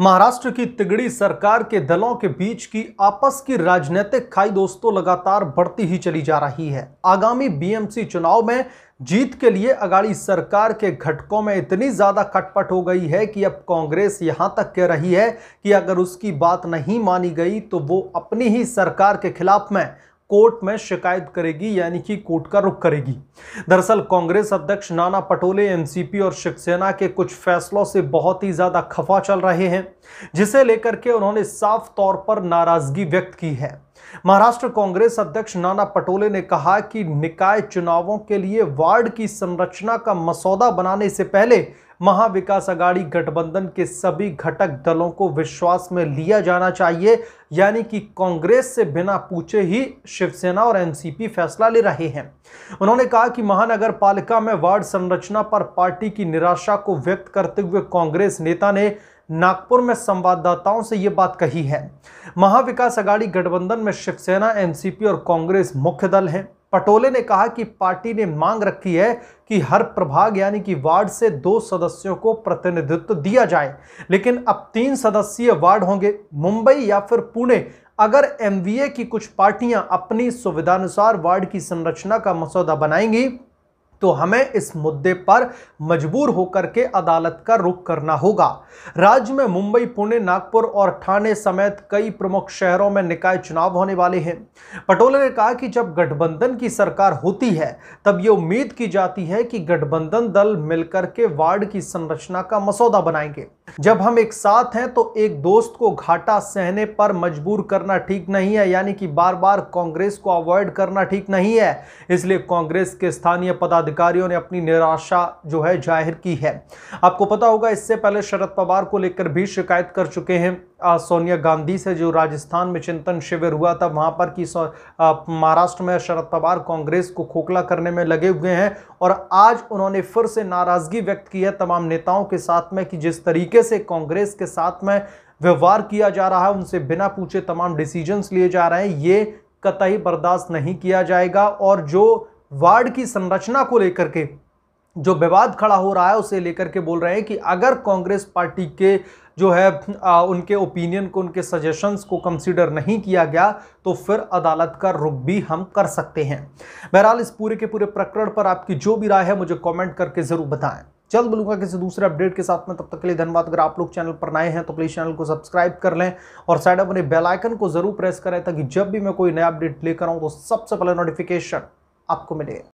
महाराष्ट्र की तिगड़ी सरकार के दलों के बीच की आपस की राजनीतिक खाई दोस्तों लगातार बढ़ती ही चली जा रही है आगामी बीएमसी चुनाव में जीत के लिए अगाड़ी सरकार के घटकों में इतनी ज़्यादा खटपट हो गई है कि अब कांग्रेस यहां तक कह रही है कि अगर उसकी बात नहीं मानी गई तो वो अपनी ही सरकार के खिलाफ में कोर्ट में शिकायत करेगी यानी कि कोर्ट का रुख करेगी दरअसल कांग्रेस अध्यक्ष नाना पटोले एनसीपी और शिवसेना के कुछ फैसलों से बहुत ही ज्यादा खफा चल रहे हैं जिसे लेकर के उन्होंने साफ तौर पर नाराजगी व्यक्त की है महाराष्ट्र कांग्रेस अध्यक्ष नाना पटोले ने कहा कि निकाय चुनावों के लिए वार्ड की संरचना का मसौदा बनाने से पहले महाविकास अघाड़ी गठबंधन के सभी घटक दलों को विश्वास में लिया जाना चाहिए यानी कि कांग्रेस से बिना पूछे ही शिवसेना और एनसीपी फैसला ले रहे हैं उन्होंने कहा कि महानगर पालिका में वार्ड संरचना पर पार्टी की निराशा को व्यक्त करते हुए कांग्रेस नेता ने नागपुर में संवाददाताओं से ये बात कही है महाविकास अघाड़ी गठबंधन में शिवसेना एनसीपी और कांग्रेस मुख्य दल हैं पटोले ने कहा कि पार्टी ने मांग रखी है कि हर प्रभाग यानी कि वार्ड से दो सदस्यों को प्रतिनिधित्व दिया जाए लेकिन अब तीन सदस्यीय वार्ड होंगे मुंबई या फिर पुणे अगर एमवीए की कुछ पार्टियां अपनी सुविधानुसार वार्ड की संरचना का मसौदा बनाएंगी तो हमें इस मुद्दे पर मजबूर होकर के अदालत का रुख करना होगा राज्य में मुंबई पुणे नागपुर और ठाणे समेत कई प्रमुख शहरों में निकाय चुनाव होने वाले हैं पटोले ने कहा कि जब गठबंधन की सरकार होती है तब ये उम्मीद की जाती है कि गठबंधन दल मिलकर के वार्ड की संरचना का मसौदा बनाएंगे जब हम एक साथ हैं तो एक दोस्त को घाटा सहने पर मजबूर करना ठीक नहीं है यानी कि बार बार कांग्रेस को अवॉइड करना ठीक नहीं है इसलिए कांग्रेस के स्थानीय पदाधिकारी अधिकारियों ने अपनी निराशा जो है जाहिर की है आपको पता होगा इससे पहले शरद पवार को लेकर भी शिकायत कर चुके हैं सोनिया गांधी से जो राजस्थान में चिंतन शिविर हुआ था वहां पर कि महाराष्ट्र में शरद पवार कांग्रेस को खोखला करने में लगे हुए हैं और आज उन्होंने फिर से नाराजगी व्यक्त की है तमाम नेताओं के साथ में कि जिस तरीके से कांग्रेस के साथ में व्यवहार किया जा रहा है उनसे बिना पूछे तमाम डिसीजंस लिए जा रहे हैं ये कतई बर्दाश्त नहीं किया जाएगा और जो वार्ड की संरचना को लेकर के जो विवाद खड़ा हो रहा है उसे लेकर के बोल रहे हैं कि अगर कांग्रेस पार्टी के जो है आ, उनके ओपिनियन को उनके सजेशंस को कंसीडर नहीं किया गया तो फिर अदालत का रुख भी हम कर सकते हैं बहरहाल इस पूरे के पूरे प्रकरण पर आपकी जो भी राय है मुझे कमेंट करके ज़रूर बताएं जल्द बोलूंगा किसी दूसरे अपडेट के साथ में तब तक के लिए धन्यवाद अगर आप लोग चैनल पर नए हैं तो प्लीज़ चैनल को सब्सक्राइब कर लें और साइड अपने बेलाइकन को ज़रूर प्रेस करें ताकि जब भी मैं कोई नया अपडेट लेकर आऊँ तो सबसे पहले नोटिफिकेशन आपको मिलेगा